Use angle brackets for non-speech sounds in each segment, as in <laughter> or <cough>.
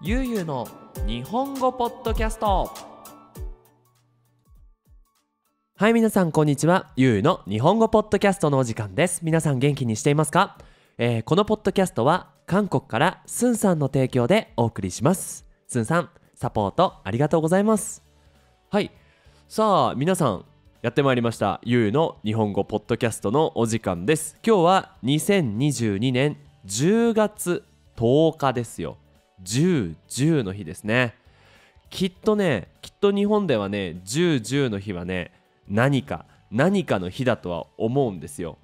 ゆうゆうの日本語ポッドキャストはいみなさんこんにちはゆうゆうの日本語ポッドキャストのお時間です皆さん元気にしていますか、えー、このポッドキャストは韓国からスンさんの提供でお送りしますスンさんサポートありがとうございますはいさあ皆さんやってまいりましたゆうゆうの日本語ポッドキャストのお時間です今日は2022年10月10日ですよ10、10の日ですね。きっとね、きっと日本ではね、10、10の日はね、何か、何かの日だとは思うんですよ。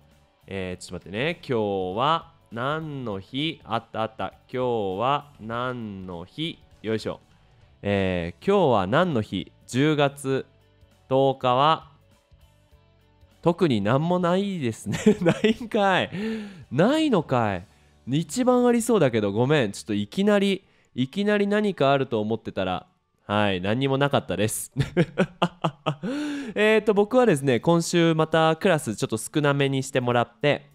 えー、ちょっと待ってね、今日は何の日あったあった。今日は何の日よいしょ。えー、今日は何の日 ?10 月10日は特に何もないですね。<laughs> ないんかい。ないのかい。一番ありそうだけどごめんちょっといきなりいきなり何かあると思ってたらはい何にもなかったです <laughs> えっと僕はですね今週またクラスちょっと少なめにしてもらって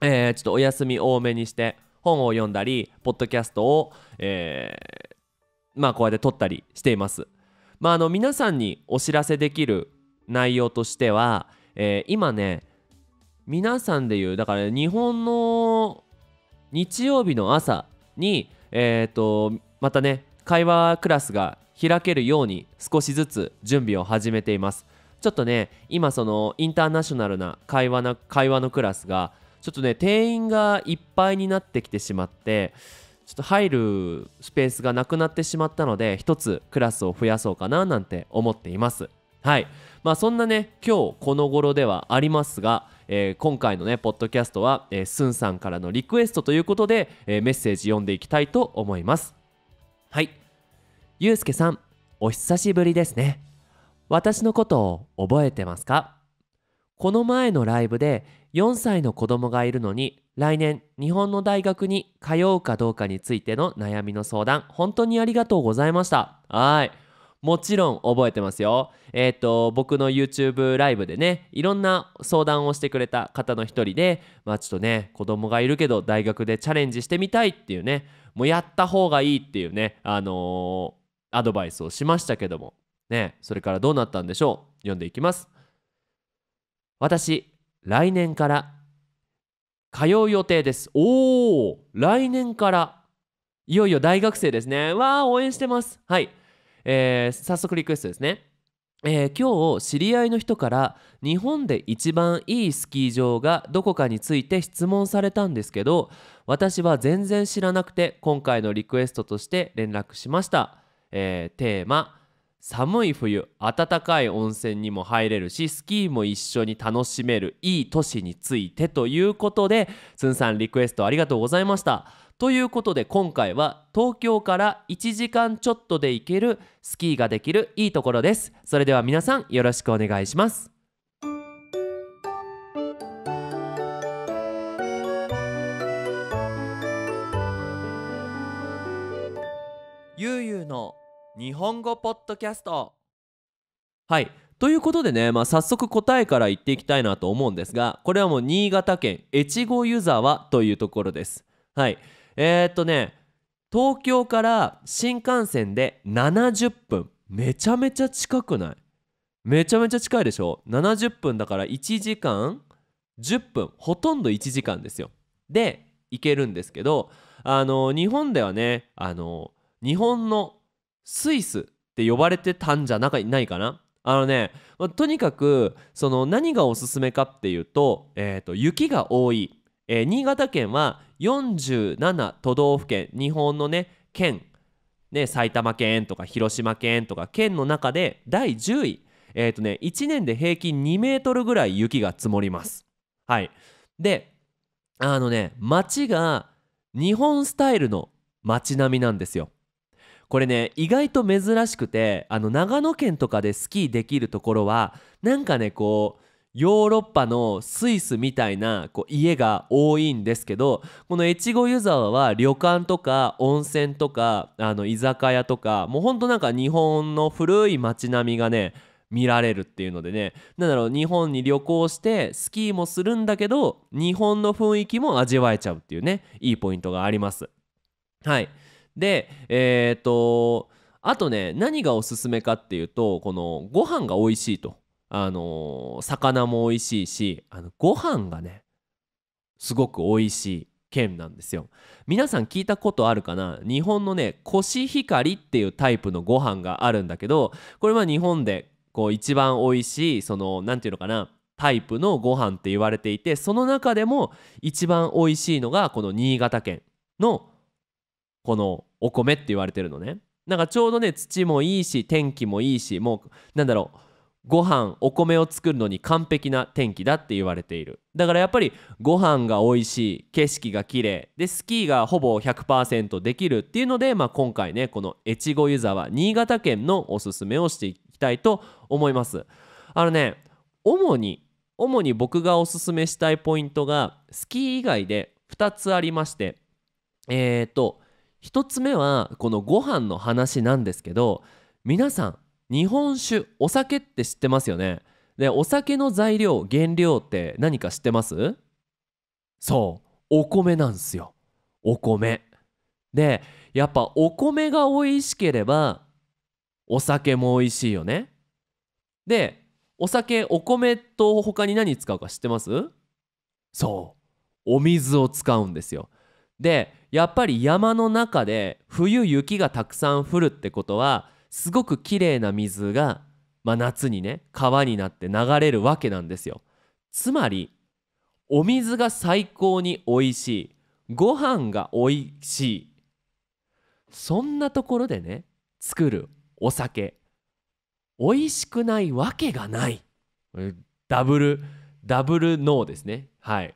えー、ちょっとお休み多めにして本を読んだりポッドキャストを、えー、まあこうやって撮ったりしていますまああの皆さんにお知らせできる内容としては、えー、今ね皆さんで言うだから、ね、日本の日曜日の朝に、えーと、またね会話クラスが開けるように少しずつ準備を始めていますちょっとね今そのインターナショナルな会話な会話のクラスがちょっとね定員がいっぱいになってきてしまってちょっと入るスペースがなくなってしまったので一つクラスを増やそうかななんて思っていますはいまあそんなね今日この頃ではありますがえー、今回のねポッドキャストは、えー、スンさんからのリクエストということで、えー、メッセージ読んでいきたいと思いますはいゆうすけさんお久しぶりですね私のことを覚えてますかこの前のライブで4歳の子供がいるのに来年日本の大学に通うかどうかについての悩みの相談本当にありがとうございましたはいもちろん覚えてますよ。えっ、ー、と、僕の YouTube ライブでね、いろんな相談をしてくれた方の一人で、まあちょっとね、子供がいるけど大学でチャレンジしてみたいっていうね、もうやった方がいいっていうね、あのー、アドバイスをしましたけども、ね、それからどうなったんでしょう読んでいきます。私、来年から通う予定です。おお来年から。いよいよ大学生ですね。わあ応援してます。はい。えー、早速リクエストですね。えー、今日知り合いの人から日本で一番いいスキー場がどこかについて質問されたんですけど私は全然知らなくて今回のリクエストとして連絡しました、えー、テーマ寒い冬暖かい温泉にも入れるしスキーも一緒に楽しめるいい都市についてということでつんさんリクエストありがとうございましたということで今回は東京から1時間ちょっとで行けるスキーができるいいところですそれでは皆さんよろしくお願いしますゆうゆうの日本語ポッドキャストはいということでね、まあ、早速答えから言っていきたいなと思うんですがこれはもう新潟県越後湯沢というところですはいえー、っとね東京から新幹線で70分めちゃめちゃ近くないめちゃめちゃ近いでしょ70分だから1時間10分ほとんど1時間ですよで行けるんですけどあの日本ではねあの日本のスイスって呼ばれてたんじゃないかなあのね、まあ、とにかくその何がおすすめかっていうと,、えーと、雪が多い、えー、新潟県は47都道府県日本のね県ね埼玉県とか広島県とか県の中で第10位えっ、ー、とね1年で平均2メートルぐらい雪が積もりますはいであのね街が日本スタイルの街並みなんですよこれね意外と珍しくてあの長野県とかでスキーできるところはなんかねこうヨーロッパのスイスみたいなこう家が多いんですけどこの越後湯沢は旅館とか温泉とかあの居酒屋とかもうほんとなんか日本の古い街並みがね見られるっていうのでねなんだろう日本に旅行してスキーもするんだけど日本の雰囲気も味わえちゃうっていうねいいポイントがあります。はいでえっ、ー、とあとね何がおすすめかっていうとこのご飯が美味しいとあの魚も美味しいしあのご飯がねすごく美味しい県なんですよ皆さん聞いたことあるかな日本のねコシヒカリっていうタイプのご飯があるんだけどこれは日本でこう一番美味しいその何て言うのかなタイプのご飯って言われていてその中でも一番美味しいのがこの新潟県のこのお米って言われてるのねなんかちょうどね土もいいし天気もいいしもうなんだろうご飯お米を作るのに完璧な天気だって言われているだからやっぱりご飯が美味しい景色が綺麗でスキーがほぼ100%できるっていうので、まあ、今回ねこの越後湯沢新潟県のおすすめをしていきたいと思いますあのね主に主に僕がおすすめしたいポイントがスキー以外で2つありましてえっ、ー、と1つ目はこのご飯の話なんですけど皆さん日本酒お酒って知ってますよねでお酒の材料原料って何か知ってますそうお米なんすよお米でやっぱお米が美味しければお酒も美味しいよねでお酒お米と他に何使うか知ってますそうお水を使うんですよでやっぱり山の中で冬雪がたくさん降るってことはすごく綺麗な水が、まあ、夏にね川になって流れるわけなんですよ。つまりお水が最高においしいご飯がおいしいそんなところでね作るお酒おいしくないわけがないダブルダブルノーですねはい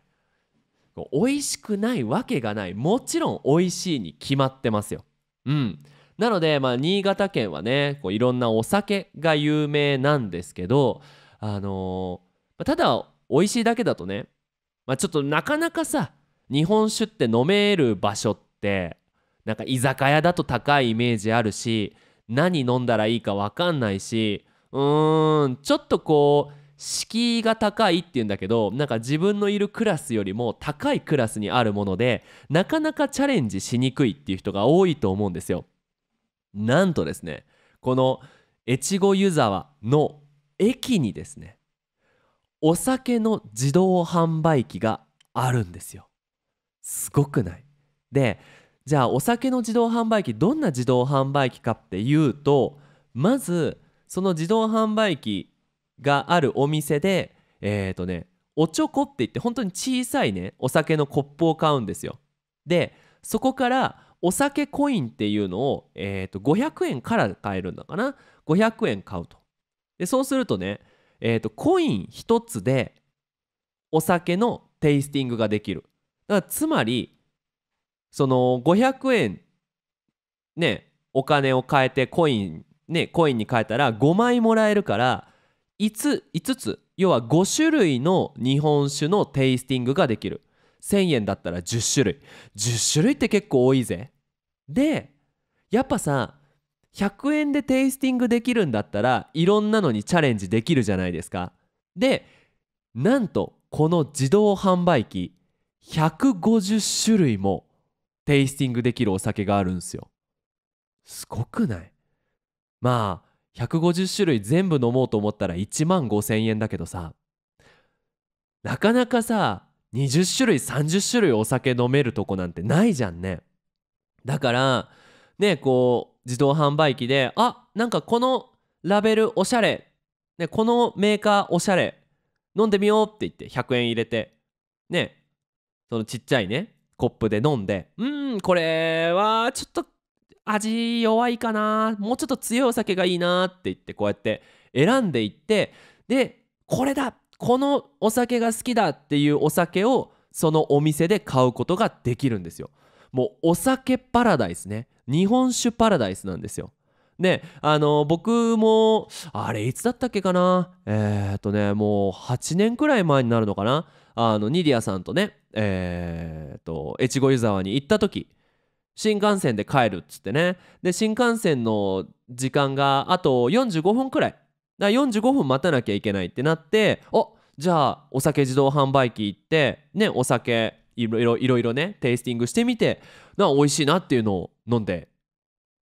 美味しくないわけがないもちろん美味しいに決まってますよ。うん、なので、まあ、新潟県はねこういろんなお酒が有名なんですけど、あのー、ただ美味しいだけだとね、まあ、ちょっとなかなかさ日本酒って飲める場所ってなんか居酒屋だと高いイメージあるし何飲んだらいいか分かんないしうーんちょっとこう敷居が高いっていうんだけどなんか自分のいるクラスよりも高いクラスにあるものでなかなかチャレンジしにくいっていう人が多いと思うんですよ。なんとですねこの越後湯沢の駅にですねお酒の自動販売機があるんですよ。すごくないでじゃあお酒の自動販売機どんな自動販売機かっていうとまずその自動販売機があるお店でえっ、ー、とねおちょこって言って本当に小さいねお酒のコップを買うんですよでそこからお酒コインっていうのを、えーと、500円から買えるんだかな500円買うとでそうするとね、えーと、とコイン1つでお酒のテイスティングができるだからつまりその500円ねお金を変えてコインねコインに変えたら5枚もらえるから 5, 5つ要は5種類の日本酒のテイスティングができる1,000円だったら10種類10種類って結構多いぜでやっぱさ100円でテイスティングできるんだったらいろんなのにチャレンジできるじゃないですかでなんとこの自動販売機150種類もテイスティングできるお酒があるんすよすごくないまあ150種類全部飲もうと思ったら1万5,000円だけどさなかなかさ20種類30種類お酒飲めるとこなんてないじゃんね。だからねこう自動販売機であなんかこのラベルおしゃれ、ね、このメーカーおしゃれ飲んでみようって言って100円入れてねそのちっちゃいねコップで飲んでうんこれはちょっと味弱いかなもうちょっと強いお酒がいいなって言ってこうやって選んでいってでこれだこのお酒が好きだっていうお酒をそのお店で買うことができるんですよもうお酒パラダイスね日本酒パラダイスなんですよであの僕もあれいつだったっけかなえー、っとねもう8年くらい前になるのかなあのニディアさんとねえー、っと越後湯沢に行った時新幹線で帰るっつってねで新幹線の時間があと45分くらいだ45分待たなきゃいけないってなっておじゃあお酒自動販売機行ってねお酒いろいろいろいろねテイスティングしてみてな美味しいなっていうのを飲んで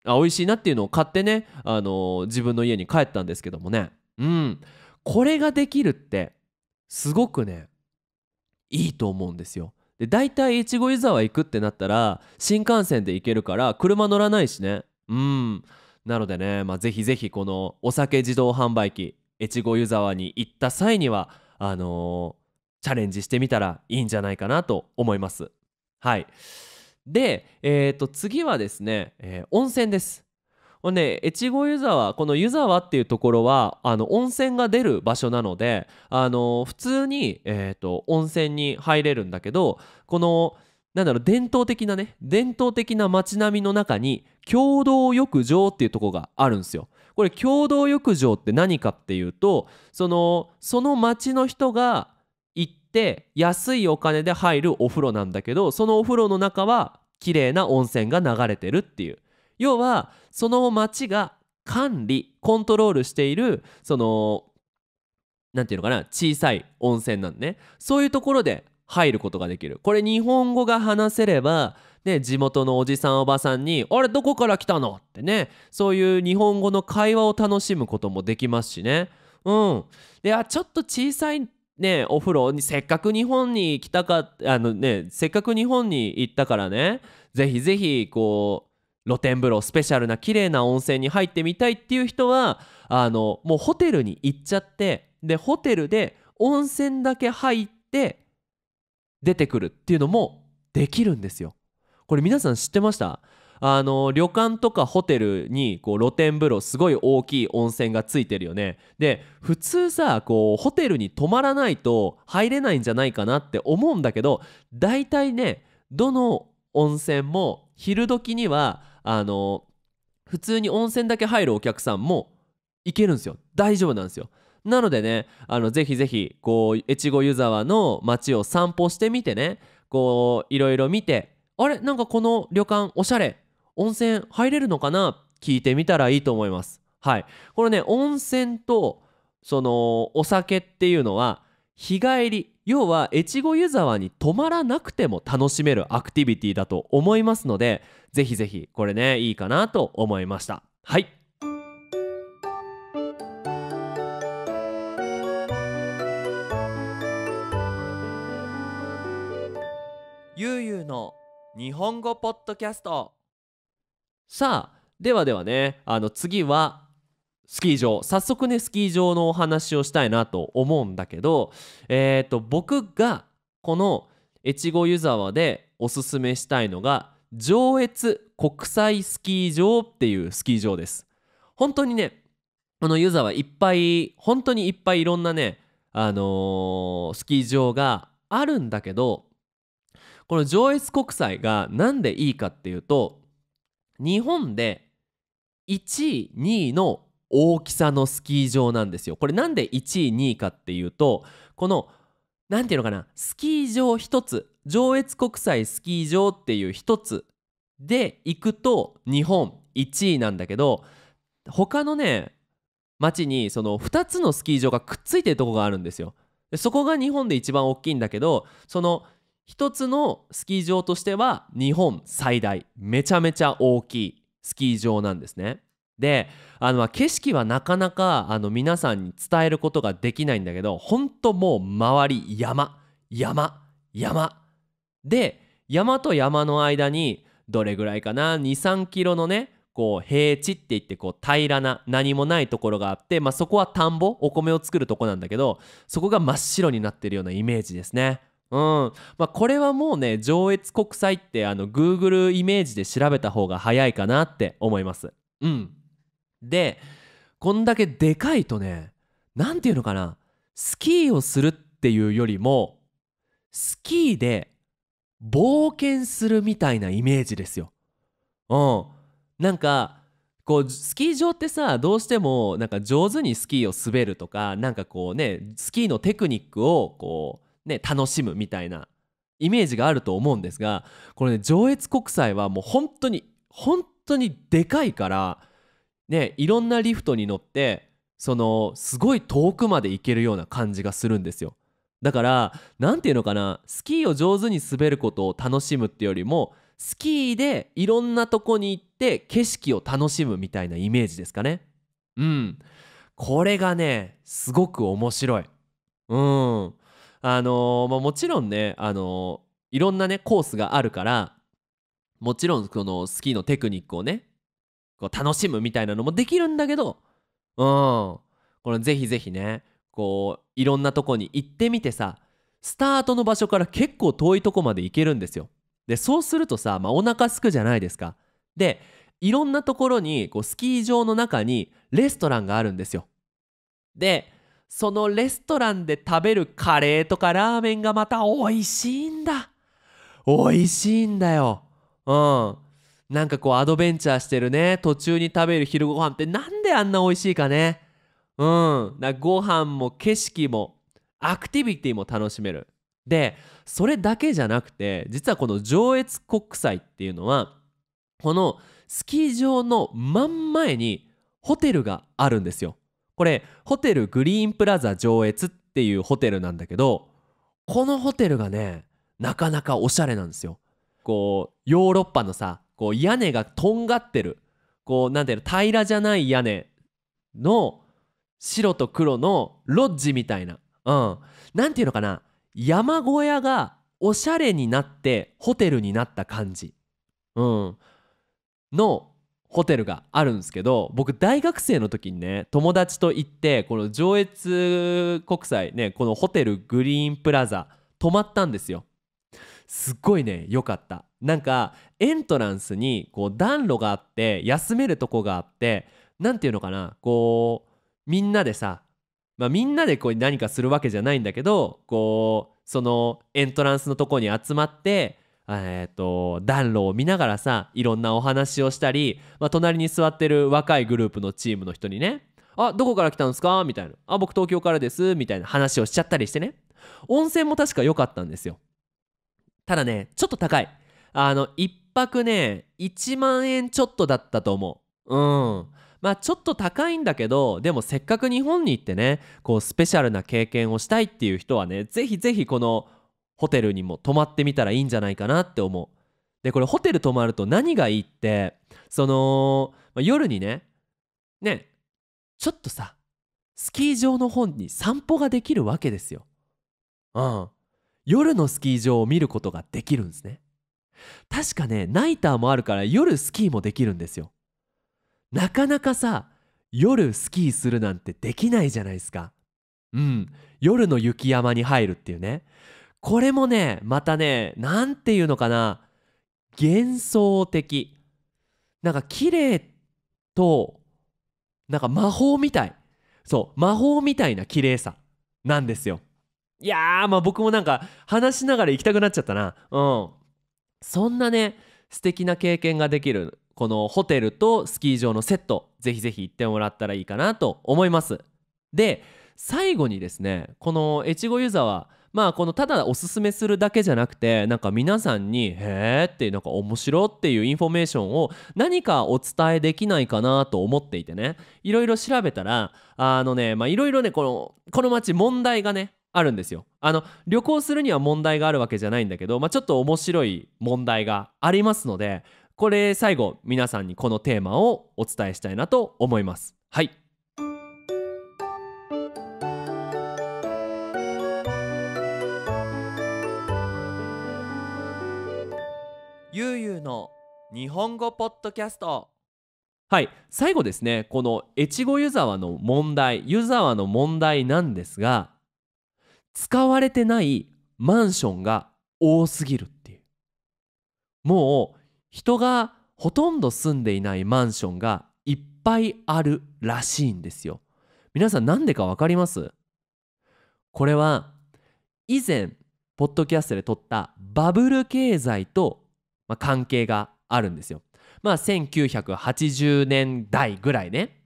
あ美味しいなっていうのを買ってね、あのー、自分の家に帰ったんですけどもねうんこれができるってすごくねいいと思うんですよ。で大体越後湯沢行くってなったら新幹線で行けるから車乗らないしねうんなのでね、まあ、ぜひぜひこのお酒自動販売機越後湯沢に行った際にはあのー、チャレンジしてみたらいいんじゃないかなと思いますはいで、えー、と次はですね、えー、温泉ですほんで越後湯沢この湯沢っていうところはあの温泉が出る場所なのであの普通に、えーと、温泉に入れるんだけどこのなんだろう伝統的なね伝統的な街並みの中に共同浴場っていうとこがあるんですよ。これ共同浴場って何かっていうとそのその町の人が行って安いお金で入るお風呂なんだけどそのお風呂の中は綺麗な温泉が流れてるっていう要はその町が管理コントロールしているその何て言うのかな小さい温泉なんねそういうところで入ることができるこれ日本語が話せればね、地元のおじさんおばさんに「あれどこから来たの?」ってねそういう日本語の会話を楽しむこともできますしねうんであちょっと小さいねお風呂にせっかく日本に来たかあのねせっかく日本に行ったからねぜひぜひこう露天風呂スペシャルな綺麗な温泉に入ってみたいっていう人はあのもうホテルに行っちゃってでホテルで温泉だけ入って出てくるっていうのもできるんですよ。これ皆さん知ってましたあの旅館とかホテルにこう露天風呂すごい大きい温泉がついてるよねで普通さこうホテルに泊まらないと入れないんじゃないかなって思うんだけど大体ねどの温泉も昼時にはあの普通に温泉だけ入るお客さんも行けるんですよ大丈夫なんですよなのでねあのぜひぜひこう越後湯沢の街を散歩してみてねこういろいろ見てあれなんかこの旅館おしゃれ温泉入れるのかな聞いてみたらいいと思いますはいこのね温泉とそのお酒っていうのは日帰り要は越後湯沢に泊まらなくても楽しめるアクティビティだと思いますのでぜひぜひこれねいいかなと思いましたはいゆうゆうの日本語ポッドキャストさあではではねあの次はスキー場早速ねスキー場のお話をしたいなと思うんだけど、えーと、僕がこの越後湯沢でおすすめしたいのが上越国際スキー場っていうスキー場です本当にねこの湯沢いっぱい本当にいっぱいいろんなねあのー、スキー場があるんだけどこの上越国際が何でいいかっていうと日本で1位2位の大きさのスキー場なんですよ。これなんで1位2位かっていうとこの何ていうのかなスキー場一つ上越国際スキー場っていう一つで行くと日本1位なんだけど他のね町にその2つのスキー場がくっついてるとこがあるんですよ。そこが日本で一番大きいんだけどその一つのスキー場としては日本最大めちゃめちゃ大きいスキー場なんですね。であの景色はなかなかあの皆さんに伝えることができないんだけど本当もう周り山山山で山と山の間にどれぐらいかな23キロのねこう平地って言ってこう平らな何もないところがあって、まあ、そこは田んぼお米を作るとこなんだけどそこが真っ白になってるようなイメージですね。うんまあ、これはもうね上越国際ってあの Google イメージで調べた方が早いかなって思います。うんでこんだけでかいとね何て言うのかなスキーをするっていうよりもスキーで冒険するみたいなイメージですよ。うん、なんかこうスキー場ってさどうしてもなんか上手にスキーを滑るとかなんかこうねスキーのテクニックをこうね楽しむみたいなイメージがあると思うんですがこれね上越国際はもう本当に本当にでかいからねいろんなリフトに乗ってそのすごい遠くまで行けるような感じがするんですよだから何て言うのかなスキーを上手に滑ることを楽しむってよりもスキーでいろんなとこに行って景色を楽しむみたいなイメージですかねうんこれがねすごく面白いうんあのまあ、もちろんねあのいろんなねコースがあるからもちろんこのスキーのテクニックをねこう楽しむみたいなのもできるんだけどうんこのぜひぜひねこういろんなとこに行ってみてさスタートの場所から結構遠いとこまで行けるんですよ。でそうするとさ、まあ、お腹すくじゃないですか。でいろんなところにこうスキー場の中にレストランがあるんですよ。でそのレストランで食べるカレーとかラーメンがまた美味しいんだ。美味しいんだよ。うん。なんかこうアドベンチャーしてるね途中に食べる昼ご飯ってなんであんな美味しいかねうんなご飯も景色もアクティビティも楽しめるでそれだけじゃなくて実はこの上越国際っていうのはこのスキー場の真ん前にホテルがあるんですよこれホテルグリーンプラザ上越っていうホテルなんだけどこのホテルがねなかなかおしゃれなんですよこうヨーロッパのさこう屋根がとんがってるこうなんていうの平らじゃない屋根の白と黒のロッジみたいなうんなんていうのかな山小屋がおしゃれになってホテルになった感じ、うん、のホテルがあるんですけど僕大学生の時にね友達と行ってこの上越国際ねこのホテルグリーンプラザ泊まったんですよすっごいね良かったなんかエントランスにこう暖炉があって休めるとこがあって何て言うのかなこうみんなでさ、まあ、みんなでこう何かするわけじゃないんだけどこうそのエントランスのとこに集まってえと、と暖炉を見ながらさいろんなお話をしたり、まあ、隣に座ってる若いグループのチームの人にね「あどこから来たんですか?」みたいな「あ僕東京からです」みたいな話をしちゃったりしてね温泉も確か良かったんですよただねちょっと高いあの1泊ね1万円ちょっとだったと思ううんまあちょっと高いんだけどでもせっかく日本に行ってねこうスペシャルな経験をしたいっていう人はね是非是非このホテルにも泊まってみたらいいんじゃないかなって思うでこれホテル泊まると何がいいってその、まあ、夜にねねちょっとさスキー場の方に散歩ができるわけですよ。うん。夜のスキー場を見ることができるんですね。確かねナイターもあるから夜スキーもできるんですよなかなかさ夜スキーするなんてできないじゃないですかうん夜の雪山に入るっていうねこれもねまたね何て言うのかな幻想的なんか綺麗となんか魔法みたいそう魔法みたいな綺麗さなんですよいやーまあ僕もなんか話しながら行きたくなっちゃったなうんそんなね素敵な経験ができるこのホテルとスキー場のセットぜひぜひ行ってもらったらいいかなと思いますで最後にですねこの越後湯沢まあこのただおすすめするだけじゃなくてなんか皆さんに「へえ」ってなんか面白っていうインフォメーションを何かお伝えできないかなと思っていてねいろいろ調べたらあのねまあいろいろねこのこの町問題がねあるんですよ。あの旅行するには問題があるわけじゃないんだけど、まあ、ちょっと面白い問題がありますのでこれ最後皆さんにこのテーマをお伝えしたいなと思います。はいゆうゆうの日本語ポッドキャストはい最後ですねこの越後湯沢の問題湯沢の問題なんですが使われてないマンションが多すぎるっていうもう人がほとんど住んでいないマンションがいっぱいあるらしいんですよ皆さん何でか分かりますこれは以前ポッドキャストで撮ったバブル経済と、関係があるんですよまあ1980年代ぐらいね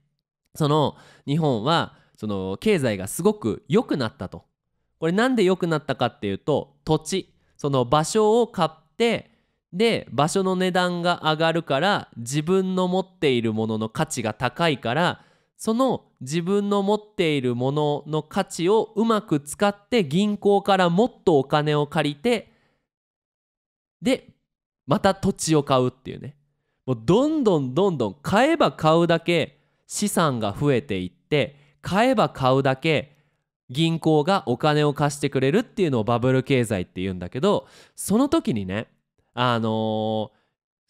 その日本はその経済がすごく良くなったとこれなんで良くなったかっていうと土地その場所を買ってで場所の値段が上がるから自分の持っているものの価値が高いからその自分の持っているものの価値をうまく使って銀行からもっとお金を借りてでまた土地を買うっていうねもうどんどんどんどん買えば買うだけ資産が増えていって買えば買うだけ銀行がお金を貸してくれるっていうのをバブル経済って言うんだけどその時にねあのー、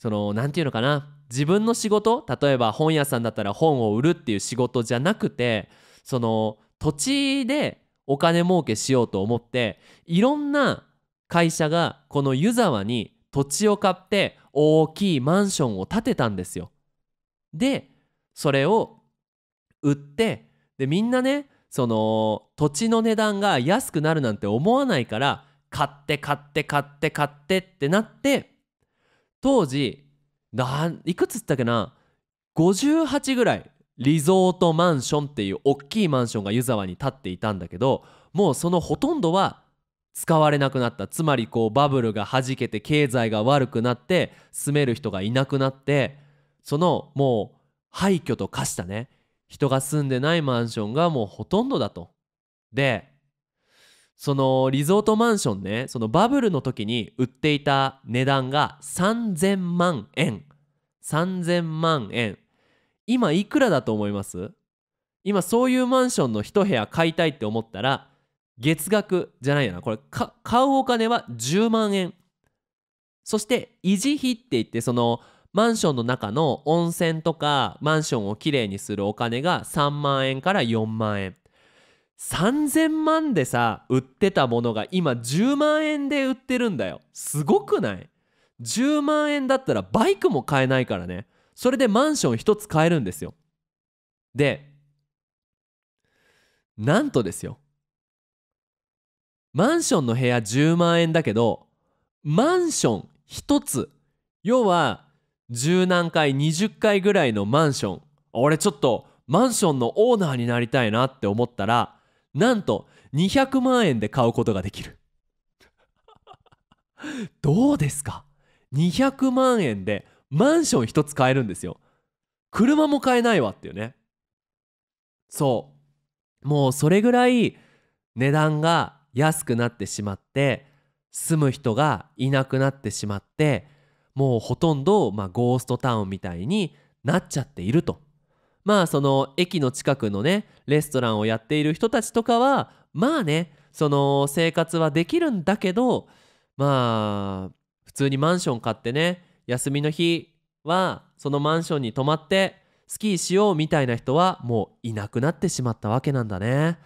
その何て言うのかな自分の仕事例えば本屋さんだったら本を売るっていう仕事じゃなくてその土地でお金儲けしようと思っていろんな会社がこの湯沢に土地を買って大きいマンションを建てたんですよ。でそれを売ってでみんなねその土地の値段が安くなるなんて思わないから買って買って買って買ってってなって当時いくつったっけな58ぐらいリゾートマンションっていう大きいマンションが湯沢に建っていたんだけどもうそのほとんどは使われなくなったつまりこうバブルがはじけて経済が悪くなって住める人がいなくなってそのもう廃墟と化したね人が住んでないマンションがもうほとんどだと。でそのリゾートマンションねそのバブルの時に売っていた値段が3000万円3000万円今いくらだと思います今そういうマンションの一部屋買いたいって思ったら月額じゃないよなこれ買うお金は10万円そして維持費って言ってそのマンションの中の温泉とかマンションをきれいにするお金が3万円から4万円3000万でさ売ってたものが今10万円で売ってるんだよすごくない10万円だったらバイクも買えないからねそれでマンション1つ買えるんですよでなんとですよマンションの部屋10万円だけどマンション1つ要は十何回20回ぐらいのマンション俺ちょっとマンションのオーナーになりたいなって思ったらなんと200万円で買うことができる <laughs> どうですか200万円でマンション1つ買えるんですよ車も買えないわっていうねそうもうそれぐらい値段が安くなってしまって住む人がいなくなってしまってもうほとんど、まあ、ゴーストタウンみたいになっちゃっているとまあその駅の近くのねレストランをやっている人たちとかはまあねその生活はできるんだけどまあ普通にマンション買ってね休みの日はそのマンションに泊まってスキーしようみたいな人はもういなくなってしまったわけなんだね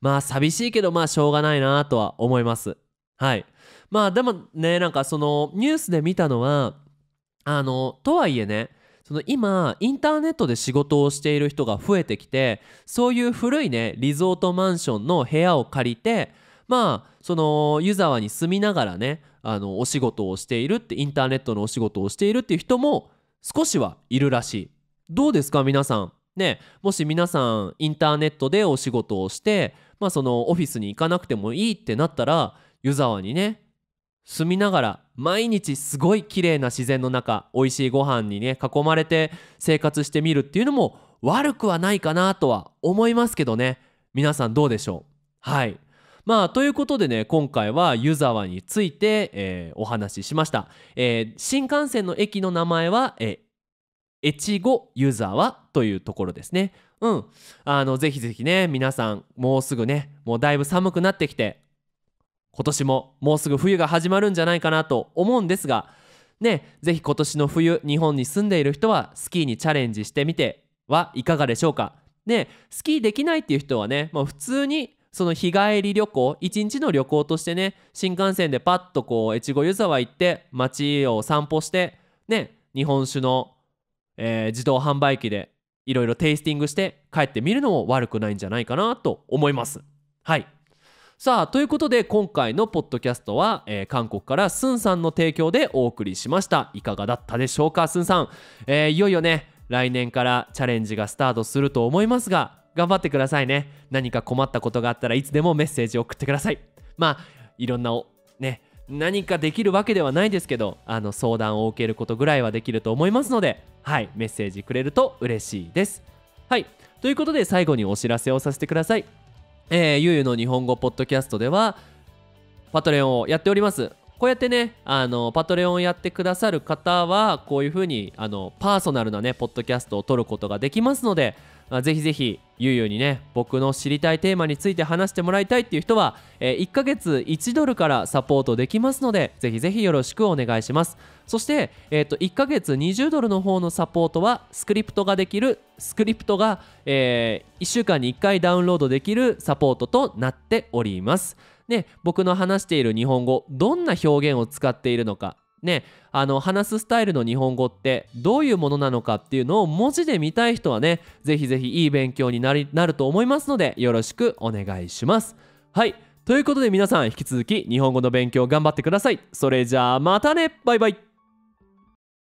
まあ寂しいけどまあしょうがないなとは思いますはいまあでもねなんかそのニュースで見たのはあのとはいえねその今インターネットで仕事をしている人が増えてきてそういう古いねリゾートマンションの部屋を借りてまあその湯沢に住みながらねあのお仕事をしているってインターネットのお仕事をしているっていう人も少しはいるらしい。どうですか皆さんね、もし皆さんインターネットでお仕事をして、まあ、そのオフィスに行かなくてもいいってなったら湯沢にね住みながら毎日すごい綺麗な自然の中美味しいご飯にね囲まれて生活してみるっていうのも悪くはないかなとは思いますけどね皆さんどうでしょうはいまあということでね今回は湯沢について、えー、お話ししました、えー、新幹線の駅の名前は、えー、越後湯沢というところですねうんあのぜひぜひね皆さんもうすぐねもうだいぶ寒くなってきて今年ももうすぐ冬が始まるんじゃないかなと思うんですがねぜひ今年の冬日本に住んでいる人はスキーにチャレンジしてみてはいかがでしょうかねスキーできないっていう人はね、普通にその日帰り旅行一日の旅行としてね新幹線でパッとこう越後湯沢行って街を散歩してね日本酒の、えー、自動販売機でいろいろテイスティングして帰ってみるのも悪くないんじゃないかなと思います。はいさあということで今回のポッドキャストは、えー、韓国からスンさんの提供でお送りしましたいかがだったでしょうかスンさん、えー、いよいよね来年からチャレンジがスタートすると思いますが頑張ってくださいね何か困ったことがあったらいつでもメッセージを送ってくださいまあいろんなね何かできるわけではないですけどあの相談を受けることぐらいはできると思いますのではいメッセージくれると嬉しいですはいということで最後にお知らせをさせてくださいえー、ゆうゆの日本語ポッドキャストではパトレオンをやっておりますこうやってねあのパトレオンをやってくださる方はこういうふうにあのパーソナルなねポッドキャストを撮ることができますのでぜひぜひゆうゆうにね僕の知りたいテーマについて話してもらいたいっていう人は、えー、1ヶ月1ドルからサポートできますのでぜひぜひよろしくお願いします。そして、えー、と1ヶ月20ドルの方のサポートはスクリプトができるスクリプトが、えー、1週間に1回ダウンロードできるサポートとなっております。ね、僕の話している日本語どんな表現を使っているのかね、あの話すスタイルの日本語ってどういうものなのかっていうのを文字で見たい人はねぜひぜひいい勉強になりなると思いますのでよろしくお願いします。はいということで皆さん引き続き日本語の勉強頑張ってください。それじゃあまたねバイバイ